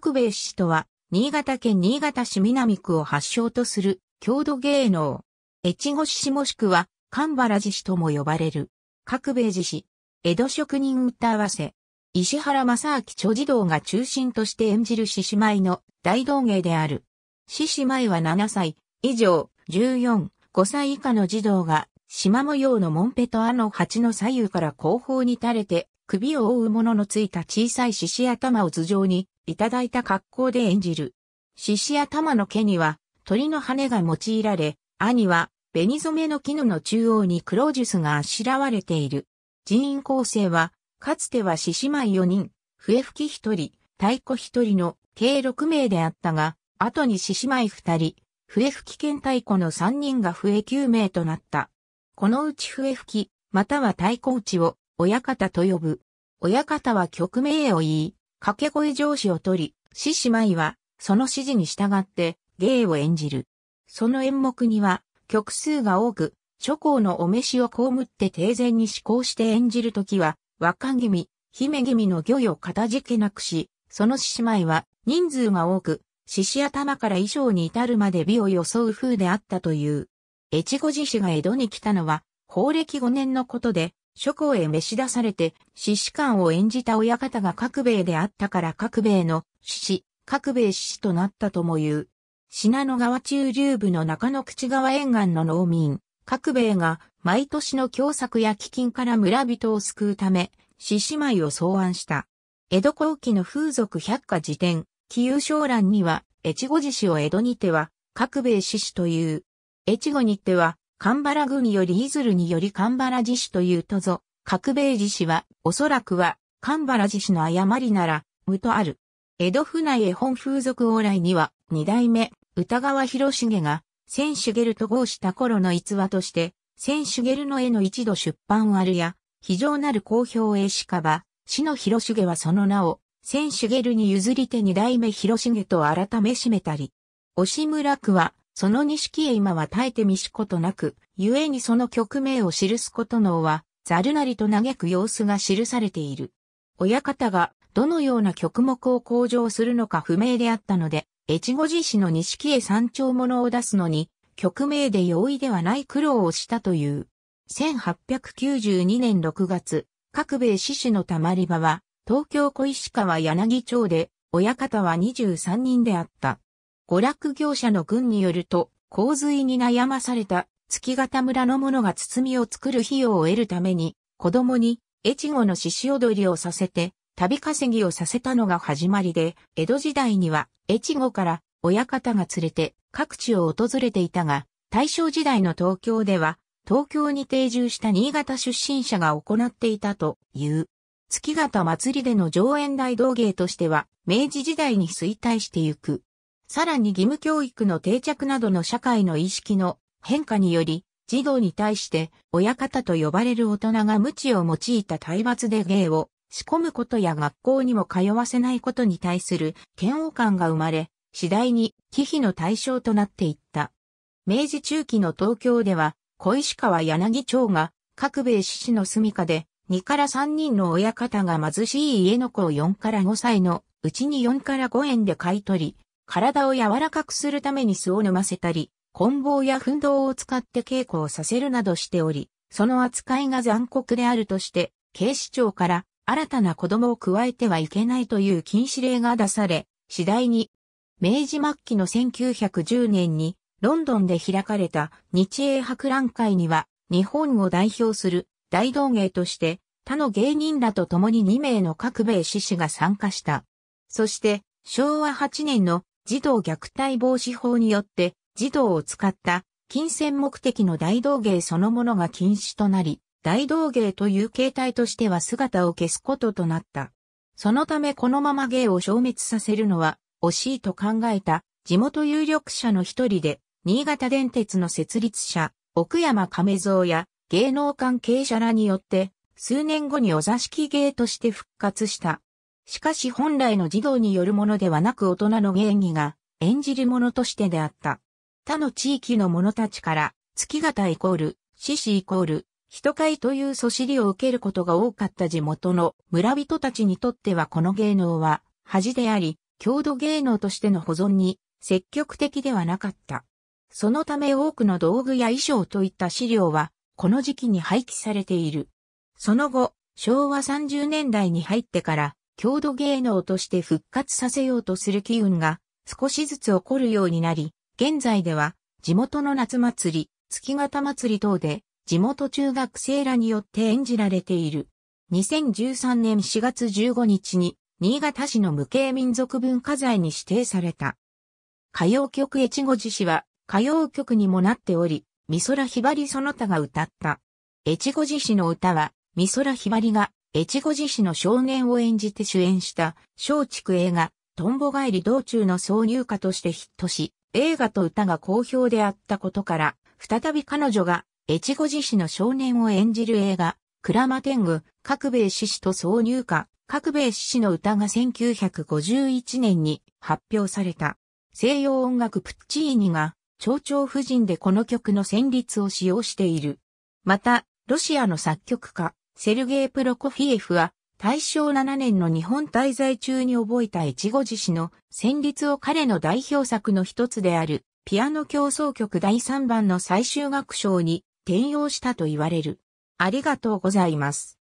角兵衛氏とは、新潟県新潟市南区を発祥とする郷土芸能。越後市市もしくは、神原寺氏とも呼ばれる。角兵衛寺江戸職人歌合わせ。石原正明著児童が中心として演じる獅子舞の大道芸である。獅子舞は7歳以上、14、5歳以下の児童が、縞模様の門ンとあの鉢の左右から後方に垂れて、首を覆うもののついた小さい獅子頭を頭上にいただいた格好で演じる。獅子や玉の毛には鳥の羽が用いられ、兄は紅染めの絹の中央に黒ジュスがあしらわれている。人員構成は、かつては獅子舞4人、笛吹き1人、太鼓1人の計6名であったが、後に獅子舞2人、笛吹き兼太鼓の3人が笛9名となった。このうち笛吹き、または太鼓打ちを、親方と呼ぶ。親方は曲名を言い、掛け声上司を取り、獅子舞は、その指示に従って、芸を演じる。その演目には、曲数が多く、諸侯のお召しを被って定前に思考して演じるときは、若君、姫君の御意を片付けなくし、その獅子舞は人数が多く、獅子頭から衣装に至るまで美を装う風であったという。越後獅子が江戸に来たのは、法暦5年のことで、諸侯へ召し出されて、獅子官を演じた親方が各兵衛であったから各兵衛の獅子、各兵衛獅子となったとも言う。信濃川中流部の中野口川沿岸の農民、各兵衛が毎年の凶作や飢饉から村人を救うため、獅子舞を草案した。江戸後期の風俗百科辞典、紀有商欄には、越後獅子を江戸にては、各兵衛獅子という。越後にては、カンバラ郡よりイズルによりカンバラ自治というとぞ、各米衛自は、おそらくは、カンバラ自治の誤りなら、無とある。江戸府内絵本風俗往来には、二代目、歌川広重が、千ゲルと合した頃の逸話として、千ゲルの絵の一度出版あるや、非常なる好評絵しかば、死の広重はその名を、千ゲルに譲り手二代目広重と改めしめたり。押村区は、その錦へ今は耐えてみしことなく、故にその曲名を記すことのは、ざるなりと嘆く様子が記されている。親方がどのような曲目を向上するのか不明であったので、越後寺市の錦へ山頂物を出すのに、曲名で容易ではない苦労をしたという。1892年6月、各米志士のたまり場は、東京小石川柳町で、親方は23人であった。娯楽業者の軍によると、洪水に悩まされた月形村の者が包みを作る費用を得るために、子供に越後の獅子踊りをさせて、旅稼ぎをさせたのが始まりで、江戸時代には越後から親方が連れて各地を訪れていたが、大正時代の東京では、東京に定住した新潟出身者が行っていたという。月形祭りでの上演大道芸としては、明治時代に衰退してゆく。さらに義務教育の定着などの社会の意識の変化により、児童に対して親方と呼ばれる大人が無知を用いた体罰で芸を仕込むことや学校にも通わせないことに対する嫌悪感が生まれ、次第に忌避の対象となっていった。明治中期の東京では、小石川柳町が各米志士の住処で2から3人の親方が貧しい家の子を4から5歳のうちに4から5円で買い取り、体を柔らかくするために巣をませたり、棍棒や奮闘を使って稽古をさせるなどしており、その扱いが残酷であるとして、警視庁から新たな子供を加えてはいけないという禁止令が出され、次第に、明治末期の1910年に、ロンドンで開かれた日英博覧会には、日本を代表する大道芸として、他の芸人らと共に2名の各米志士が参加した。そして、昭和8年の児童虐待防止法によって、児童を使った金銭目的の大道芸そのものが禁止となり、大道芸という形態としては姿を消すこととなった。そのためこのまま芸を消滅させるのは惜しいと考えた地元有力者の一人で、新潟電鉄の設立者、奥山亀蔵や芸能関係者らによって、数年後にお座敷芸として復活したしかし本来の児童によるものではなく大人の芸儀が演じるものとしてであった。他の地域の者たちから、月形イコール、獅子イコール、人会というそしりを受けることが多かった地元の村人たちにとってはこの芸能は恥であり、郷土芸能としての保存に積極的ではなかった。そのため多くの道具や衣装といった資料は、この時期に廃棄されている。その後、昭和30年代に入ってから、郷土芸能として復活させようとする機運が少しずつ起こるようになり、現在では地元の夏祭り、月形祭り等で地元中学生らによって演じられている。2013年4月15日に新潟市の無形民族文化財に指定された。歌謡曲越後寺市は歌謡曲にもなっており、美空ひばりその他が歌った。越後寺市の歌は美空ひばりが越後寺市の少年を演じて主演した、松竹映画、トンボ返り道中の挿入歌としてヒットし、映画と歌が好評であったことから、再び彼女が、越後寺市の少年を演じる映画、クラマ天狗、グ」各米獅子と挿入歌、各米獅子の歌が1951年に発表された。西洋音楽プッチーニが、蝶々夫人でこの曲の旋律を使用している。また、ロシアの作曲家、セルゲイ・プロコフィエフは、大正7年の日本滞在中に覚えた越後寺氏の旋律を彼の代表作の一つである、ピアノ競争曲第3番の最終楽章に転用したと言われる。ありがとうございます。